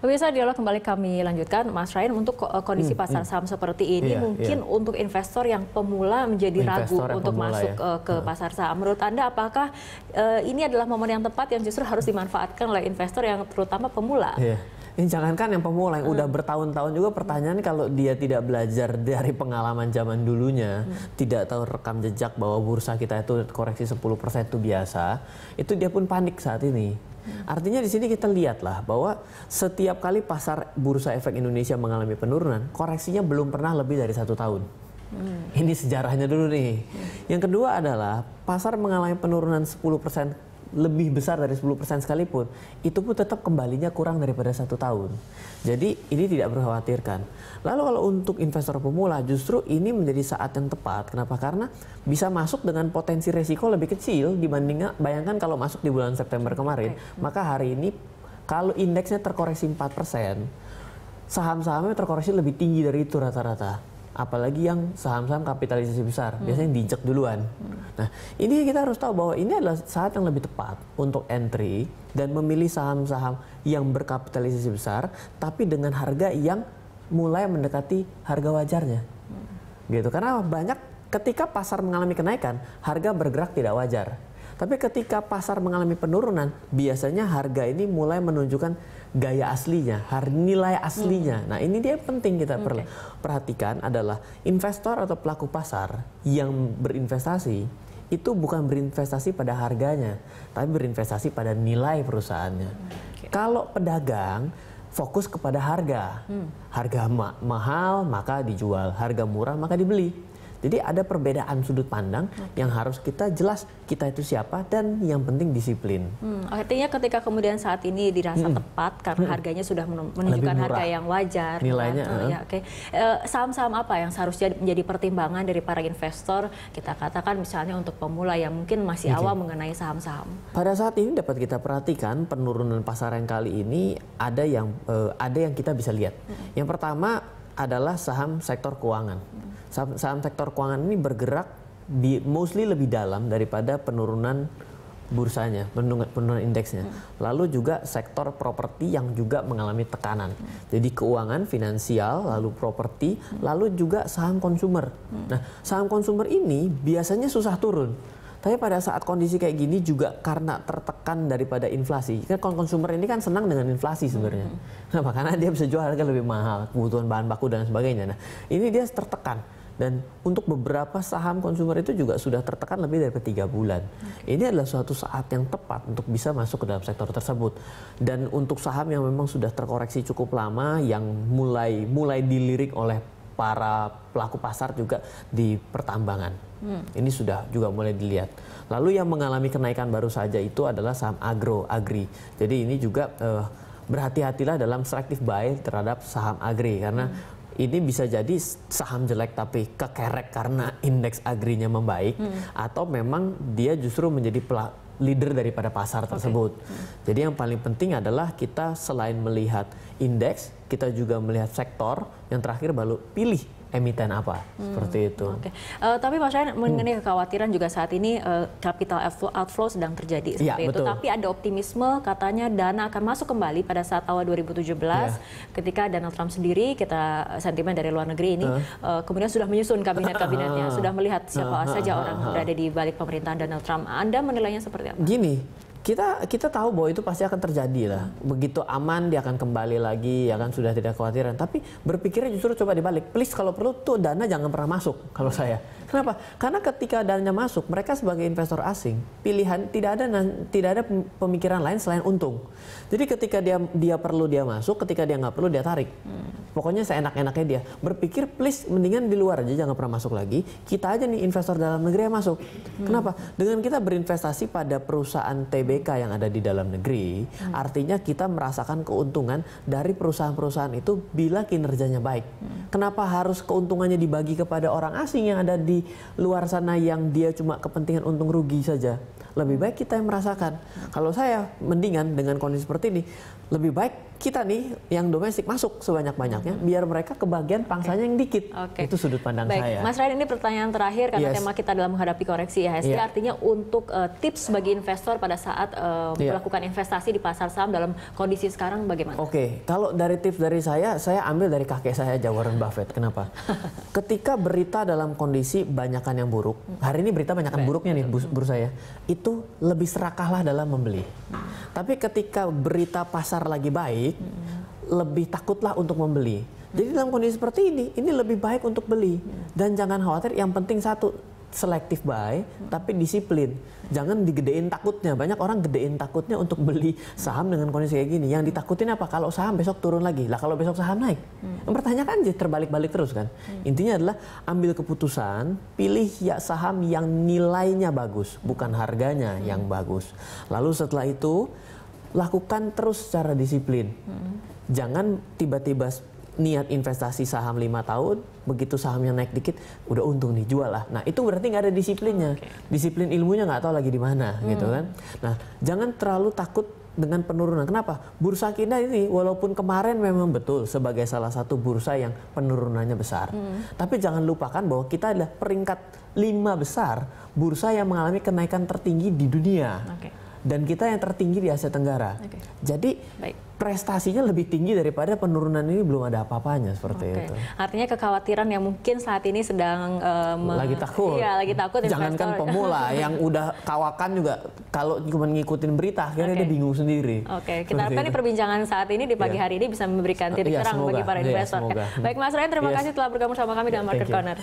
Pemirsa dialog kembali kami lanjutkan, Mas Ryan untuk eh, kondisi hmm, pasar hmm. saham seperti ini yeah, mungkin yeah. untuk investor yang pemula menjadi investor ragu untuk masuk ya. Eh, ke hmm. pasar saham. Menurut anda apakah uh, ini adalah momen yang tepat yang justru harus dimanfaatkan oleh investor yang terutama pemula? Yeah. Ini jangankan yang pemula yang hmm. udah bertahun-tahun juga pertanyaan hmm. kalau dia tidak belajar dari pengalaman zaman dulunya, hmm. tidak tahu rekam jejak bahwa bursa kita itu koreksi 10% itu biasa, itu dia pun panik saat ini Artinya di sini kita lihatlah bahwa setiap kali pasar bursa efek Indonesia mengalami penurunan, koreksinya belum pernah lebih dari satu tahun. Hmm. Ini sejarahnya dulu nih. Yang kedua adalah pasar mengalami penurunan 10% lebih besar dari 10% sekalipun, itu pun tetap kembalinya kurang daripada satu tahun. Jadi ini tidak khawatirkan. Lalu kalau untuk investor pemula justru ini menjadi saat yang tepat. Kenapa? Karena bisa masuk dengan potensi resiko lebih kecil dibandingkan bayangkan kalau masuk di bulan September kemarin, okay. Hmm. maka hari ini kalau indeksnya terkoreksi 4%, saham-sahamnya terkoreksi lebih tinggi dari itu rata-rata apalagi yang saham-saham kapitalisasi besar hmm. biasanya diinjek duluan. Hmm. Nah, ini kita harus tahu bahwa ini adalah saat yang lebih tepat untuk entry dan memilih saham-saham yang berkapitalisasi besar tapi dengan harga yang mulai mendekati harga wajarnya. Hmm. Gitu. Karena banyak ketika pasar mengalami kenaikan, harga bergerak tidak wajar. Tapi ketika pasar mengalami penurunan, biasanya harga ini mulai menunjukkan gaya aslinya, nilai aslinya. Hmm. Nah, ini dia penting kita okay. perhatikan adalah investor atau pelaku pasar yang berinvestasi itu bukan berinvestasi pada harganya, tapi berinvestasi pada nilai perusahaannya. Okay. Kalau pedagang fokus kepada harga, hmm. harga ma mahal maka dijual, harga murah maka dibeli. Jadi ada perbedaan sudut pandang okay. yang harus kita jelas kita itu siapa dan yang penting disiplin. Hmm, artinya ketika kemudian saat ini dirasa hmm. tepat karena hmm. harganya sudah menunjukkan harga yang wajar, nilainya. Uh. Ya, Oke, okay. Eh, saham-saham apa yang seharusnya menjadi pertimbangan dari para investor? Kita katakan misalnya untuk pemula yang mungkin masih okay. awam mengenai saham-saham. Pada saat ini dapat kita perhatikan penurunan pasar yang kali ini ada yang uh, ada yang kita bisa lihat. Hmm. Yang pertama adalah saham sektor keuangan. Hmm saham sektor keuangan ini bergerak di, mostly lebih dalam daripada penurunan bursanya, penurunan indeksnya. Hmm. Lalu juga sektor properti yang juga mengalami tekanan. Hmm. Jadi keuangan, finansial, lalu properti, hmm. lalu juga saham konsumer. Nah, saham konsumer ini biasanya susah turun. Tapi pada saat kondisi kayak gini juga karena tertekan daripada inflasi. Kan konsumer ini kan senang dengan inflasi sebenarnya. Nah, karena dia bisa jual harga lebih mahal, kebutuhan bahan baku dan sebagainya. Nah, ini dia tertekan dan untuk beberapa saham konsumer itu juga sudah tertekan lebih dari tiga bulan. Okay. Ini adalah suatu saat yang tepat untuk bisa masuk ke dalam sektor tersebut. Dan untuk saham yang memang sudah terkoreksi cukup lama, yang mulai mulai dilirik oleh para pelaku pasar juga di pertambangan. Hmm. Ini sudah juga mulai dilihat. Lalu yang mengalami kenaikan baru saja itu adalah saham agro, agri. Jadi ini juga uh, berhati-hatilah dalam selective buy terhadap saham agri karena hmm ini bisa jadi saham jelek tapi kekerek karena indeks agrinya membaik hmm. atau memang dia justru menjadi leader daripada pasar tersebut. Okay. Hmm. Jadi yang paling penting adalah kita selain melihat indeks, kita juga melihat sektor, yang terakhir baru pilih emiten apa hmm. seperti itu. Oke, okay. uh, eh, tapi Mas Ryan mengenai hmm. kekhawatiran juga saat ini uh, capital outflow, sedang terjadi iya, seperti ya, itu. Betul. Tapi ada optimisme katanya dana akan masuk kembali pada saat awal 2017 ya. ketika Donald Trump sendiri kita sentimen dari luar negeri ini huh? Uh, eh, kemudian sudah menyusun kabinet kabinetnya, ah. sudah melihat siapa ah, ah, saja orang berada di balik pemerintahan Donald Trump. Anda menilainya seperti apa? Gini, kita kita tahu bahwa itu pasti akan terjadi lah. Begitu aman dia akan kembali lagi, ya kan sudah tidak khawatiran. Tapi berpikirnya justru coba dibalik. Please kalau perlu tuh dana jangan pernah masuk kalau saya. Kenapa? Karena ketika dana masuk, mereka sebagai investor asing pilihan tidak ada tidak ada pemikiran lain selain untung. Jadi ketika dia dia perlu dia masuk, ketika dia nggak perlu dia tarik. Hmm. Pokoknya seenak-enaknya dia berpikir please mendingan di luar aja jangan pernah masuk lagi. Kita aja nih investor dalam negeri yang masuk. Hmm. Kenapa? Dengan kita berinvestasi pada perusahaan TB Tbk yang ada di dalam negeri, hmm. artinya kita merasakan keuntungan dari perusahaan-perusahaan itu bila kinerjanya baik. Hmm. Kenapa harus keuntungannya dibagi kepada orang asing yang ada di luar sana yang dia cuma kepentingan untung rugi saja? lebih baik kita yang merasakan. Kalau saya mendingan dengan kondisi seperti ini, lebih baik kita nih yang domestik masuk sebanyak-banyaknya mm-hmm. biar mereka kebagian pangsanya okay. yang dikit. Okay. Itu sudut pandang baik. saya. Mas Ryan ini pertanyaan terakhir karena yes. tema kita dalam menghadapi koreksi ya. IHSG iya. yeah. artinya untuk uh, tips bagi investor pada saat uh, eh, yeah. melakukan investasi di pasar saham dalam kondisi sekarang bagaimana? Oke, okay. kalau dari tips dari saya, saya ambil dari kakek saya Warren Buffett. Kenapa? Ketika berita dalam kondisi banyakan yang buruk, mm. hari ini berita banyakan buruknya nih bursa ya. Itu itu lebih serakahlah dalam membeli. Hmm. Tapi ketika berita pasar lagi baik, hmm. lebih takutlah untuk membeli. Hmm. Jadi dalam kondisi seperti ini, ini lebih baik untuk beli. Hmm. Dan jangan khawatir, yang penting satu, selektif buy tapi disiplin. Jangan digedein takutnya. Banyak orang gedein takutnya untuk beli saham dengan kondisi kayak gini. Yang ditakutin apa? Kalau saham besok turun lagi. Lah kalau besok saham naik. Hmm. Pertanyaan aja terbalik-balik terus kan. Hmm. Intinya adalah ambil keputusan, pilih ya saham yang nilainya bagus, bukan harganya hmm. yang bagus. Lalu setelah itu lakukan terus secara disiplin. Hmm. Jangan tiba-tiba niat investasi saham lima tahun, begitu sahamnya naik dikit, udah untung nih jual lah. Nah itu berarti nggak ada disiplinnya, disiplin ilmunya nggak tahu lagi di mana hmm. gitu kan. Nah jangan terlalu takut dengan penurunan. Kenapa? Bursa kita ini walaupun kemarin memang betul sebagai salah satu bursa yang penurunannya besar. Hmm. Tapi jangan lupakan bahwa kita adalah peringkat lima besar bursa yang mengalami kenaikan tertinggi di dunia. Okay dan kita yang tertinggi di Asia Tenggara. Okay. Jadi Baik. prestasinya lebih tinggi daripada penurunan ini belum ada apa-apanya seperti okay. itu. Artinya kekhawatiran yang mungkin saat ini sedang um, lagi takut. Iya, lagi takut Jangankan pemula yang udah kawakan juga kalau cuma ngikutin berita akhirnya okay. dia bingung sendiri. Oke, okay. kita harapkan perbincangan saat ini di pagi yeah. hari ini bisa memberikan titik iya, terang yeah, bagi para iya, investor. Yeah, Baik Mas Ryan, terima yes. Iya. kasih telah bergabung sama kami dalam Market Corner.